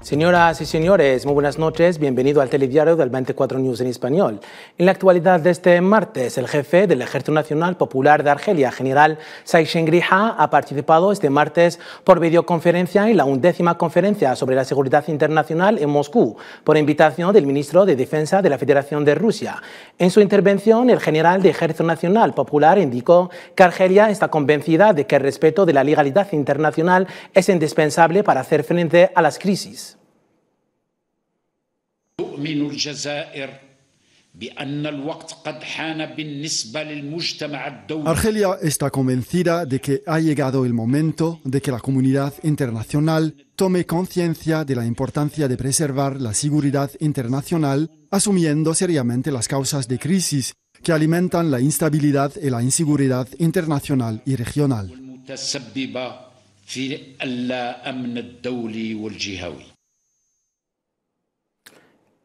Señoras y señores, muy buenas noches. Bienvenido al telediario del 24 News en español. En la actualidad de este martes, el jefe del Ejército Nacional Popular de Argelia, general Saïd ha participado este martes por videoconferencia en la undécima conferencia sobre la seguridad internacional en Moscú, por invitación del ministro de Defensa de la Federación de Rusia. En su intervención, el general del Ejército Nacional Popular indicó que Argelia está convencida de que el respeto de la legalidad internacional es indispensable para hacer frente a las crisis. Argelia está convencida de que ha llegado el momento de que la comunidad internacional tome conciencia de la importancia de preservar la seguridad internacional, asumiendo seriamente las causas de crisis que alimentan la instabilidad y la inseguridad internacional y regional.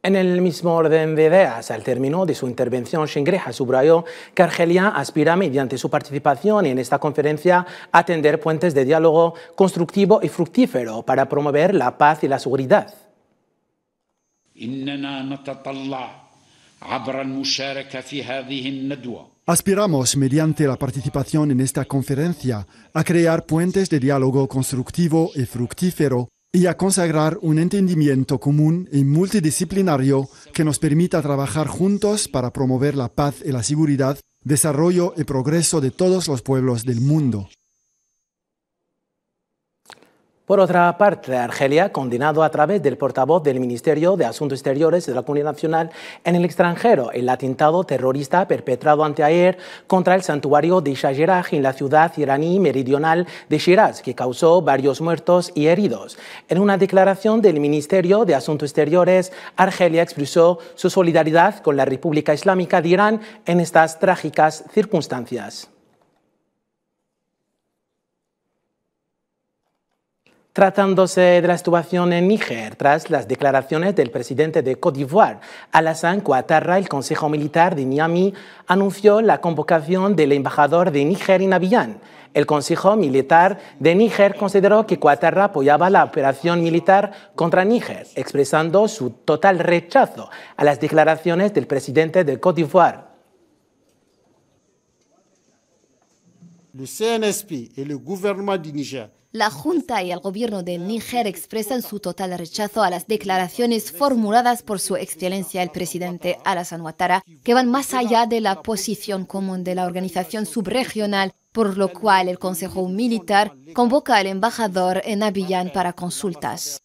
En el mismo orden de ideas, al término de su intervención, Shingreja subrayó que Argelia aspira, mediante su participación en esta conferencia, a tender puentes de diálogo constructivo y fructífero para promover la paz y la seguridad. Aspiramos, mediante la participación en esta conferencia, a crear puentes de diálogo constructivo y fructífero y a consagrar un entendimiento común y multidisciplinario que nos permita trabajar juntos para promover la paz y la seguridad, desarrollo y progreso de todos los pueblos del mundo. Por otra parte, Argelia, condenado a través del portavoz del Ministerio de Asuntos Exteriores de la Comunidad Nacional en el extranjero, el atentado terrorista perpetrado anteayer contra el santuario de Shajiraj en la ciudad iraní meridional de Shiraz, que causó varios muertos y heridos. En una declaración del Ministerio de Asuntos Exteriores, Argelia expresó su solidaridad con la República Islámica de Irán en estas trágicas circunstancias. tratándose de la situación en Níger tras las declaraciones del presidente de Côte d'Ivoire. Alassane Ouattara, el Consejo Militar de Niamey, anunció la convocación del embajador de Níger en Abiyán. El Consejo Militar de Níger consideró que Ouattara apoyaba la operación militar contra Níger, expresando su total rechazo a las declaraciones del presidente de Côte d'Ivoire. CNSP Niger la Junta y el gobierno de Níger expresan su total rechazo a las declaraciones formuladas por su excelencia el presidente Alassane Ouattara, que van más allá de la posición común de la organización subregional, por lo cual el Consejo Militar convoca al embajador en Abiyán para consultas.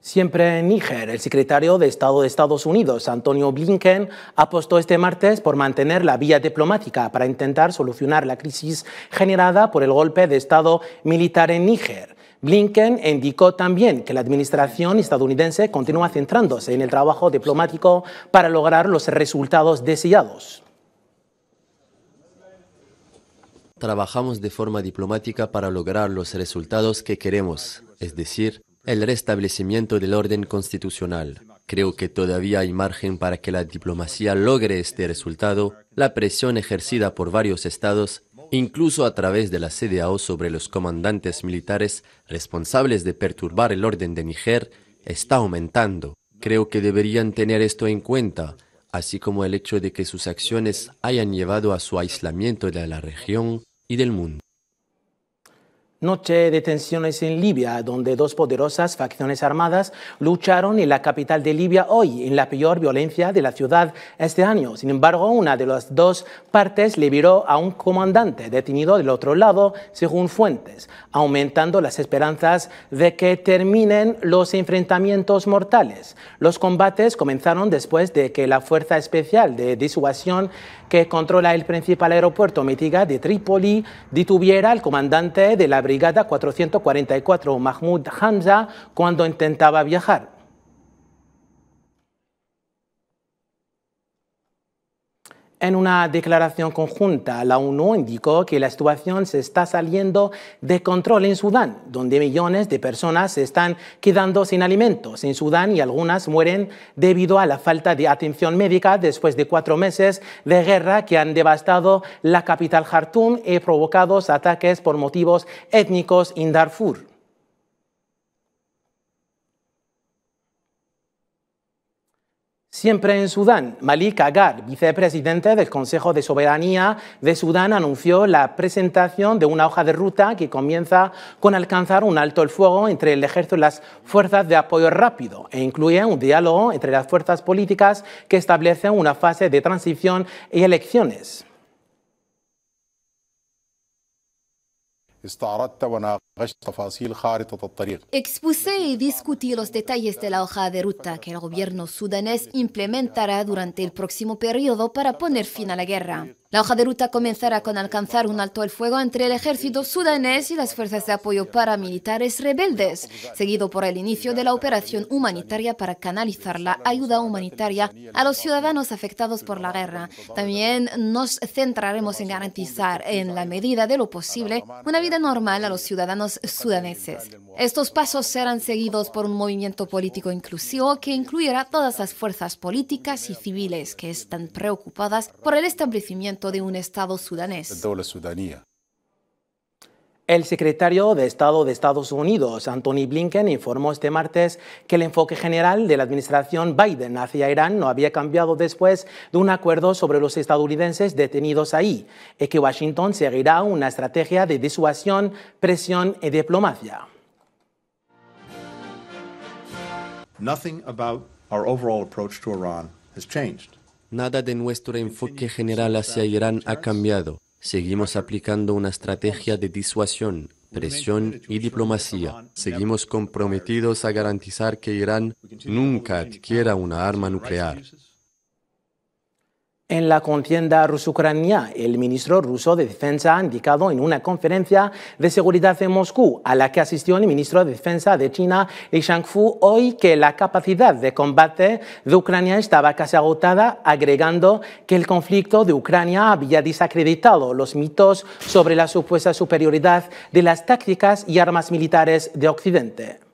Siempre en Níger, el secretario de Estado de Estados Unidos, Antonio Blinken, apostó este martes por mantener la vía diplomática para intentar solucionar la crisis generada por el golpe de Estado militar en Níger. Blinken indicó también que la administración estadounidense continúa centrándose en el trabajo diplomático para lograr los resultados deseados. Trabajamos de forma diplomática para lograr los resultados que queremos, es decir, el restablecimiento del orden constitucional. Creo que todavía hay margen para que la diplomacia logre este resultado. La presión ejercida por varios estados, incluso a través de la CDAO sobre los comandantes militares responsables de perturbar el orden de Niger, está aumentando. Creo que deberían tener esto en cuenta, así como el hecho de que sus acciones hayan llevado a su aislamiento de la región y del mundo. Noche de tensiones en Libia, donde dos poderosas facciones armadas lucharon en la capital de Libia hoy, en la peor violencia de la ciudad este año. Sin embargo, una de las dos partes liberó a un comandante detenido del otro lado, según fuentes, aumentando las esperanzas de que terminen los enfrentamientos mortales. Los combates comenzaron después de que la Fuerza Especial de Disuasión, que controla el principal aeropuerto Mitiga de Trípoli, detuviera al comandante de la Brigada 444 Mahmoud Hamza cuando intentaba viajar. En una declaración conjunta, la ONU indicó que la situación se está saliendo de control en Sudán, donde millones de personas se están quedando sin alimentos en Sudán y algunas mueren debido a la falta de atención médica después de cuatro meses de guerra que han devastado la capital Khartoum y provocados ataques por motivos étnicos en Darfur. Siempre en Sudán, Malik Agar, vicepresidente del Consejo de Soberanía de Sudán, anunció la presentación de una hoja de ruta que comienza con alcanzar un alto el fuego entre el ejército y las fuerzas de apoyo rápido e incluye un diálogo entre las fuerzas políticas que establece una fase de transición y elecciones. Expuse y discutí los detalles de la hoja de ruta que el gobierno sudanés implementará durante el próximo periodo para poner fin a la guerra. La hoja de ruta comenzará con alcanzar un alto el fuego entre el ejército sudanés y las fuerzas de apoyo paramilitares rebeldes, seguido por el inicio de la operación humanitaria para canalizar la ayuda humanitaria a los ciudadanos afectados por la guerra. También nos centraremos en garantizar, en la medida de lo posible, una vida normal a los ciudadanos sudaneses. Estos pasos serán seguidos por un movimiento político inclusivo que incluirá todas las fuerzas políticas y civiles que están preocupadas por el establecimiento de un Estado sudanés. El secretario de Estado de Estados Unidos, Anthony Blinken, informó este martes que el enfoque general de la administración Biden hacia Irán no había cambiado después de un acuerdo sobre los estadounidenses detenidos ahí y que Washington seguirá una estrategia de disuasión, presión y diplomacia. Nada de nuestro enfoque general hacia Irán ha cambiado. Seguimos aplicando una estrategia de disuasión, presión y diplomacia. Seguimos comprometidos a garantizar que Irán nunca adquiera una arma nuclear. En la contienda ruso-ucrania, el ministro ruso de Defensa ha indicado en una conferencia de seguridad en Moscú, a la que asistió el ministro de Defensa de China, Li Shang-Fu, hoy que la capacidad de combate de Ucrania estaba casi agotada, agregando que el conflicto de Ucrania había desacreditado los mitos sobre la supuesta superioridad de las tácticas y armas militares de Occidente.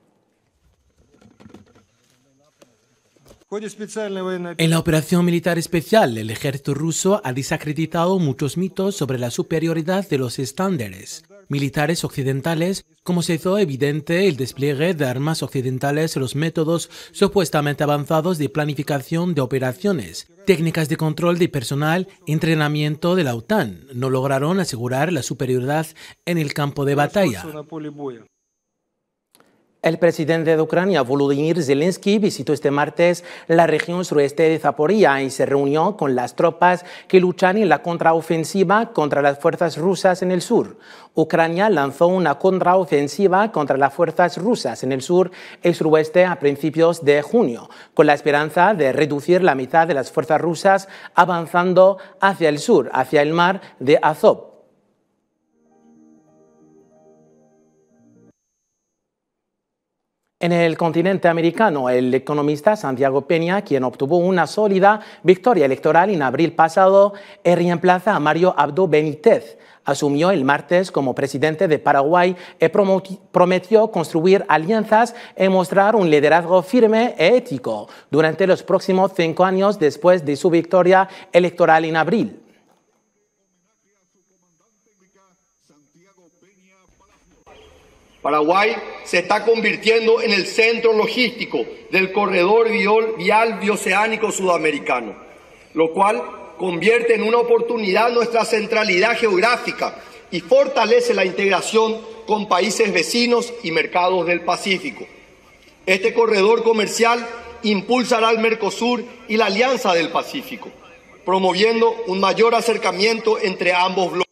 En la operación militar especial, el ejército ruso ha desacreditado muchos mitos sobre la superioridad de los estándares militares occidentales, como se hizo evidente el despliegue de armas occidentales, los métodos supuestamente avanzados de planificación de operaciones, técnicas de control de personal, entrenamiento de la OTAN, no lograron asegurar la superioridad en el campo de batalla. El presidente de Ucrania, Volodymyr Zelensky, visitó este martes la región sureste de Zaporía y se reunió con las tropas que luchan en la contraofensiva contra las fuerzas rusas en el sur. Ucrania lanzó una contraofensiva contra las fuerzas rusas en el sur y suroeste a principios de junio, con la esperanza de reducir la mitad de las fuerzas rusas avanzando hacia el sur, hacia el mar de Azov. En el continente americano, el economista Santiago Peña, quien obtuvo una sólida victoria electoral en abril pasado, reemplaza a Mario Abdo Benítez. Asumió el martes como presidente de Paraguay y prometió construir alianzas y mostrar un liderazgo firme e ético durante los próximos cinco años después de su victoria electoral en abril. Paraguay se está convirtiendo en el centro logístico del corredor vial bioceánico sudamericano, lo cual convierte en una oportunidad nuestra centralidad geográfica y fortalece la integración con países vecinos y mercados del Pacífico. Este corredor comercial impulsará al Mercosur y la Alianza del Pacífico, promoviendo un mayor acercamiento entre ambos bloques.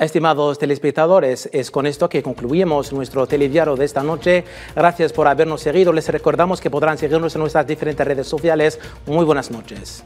Estimados telespectadores, es con esto que concluimos nuestro telediario de esta noche. Gracias por habernos seguido. Les recordamos que podrán seguirnos en nuestras diferentes redes sociales. Muy buenas noches.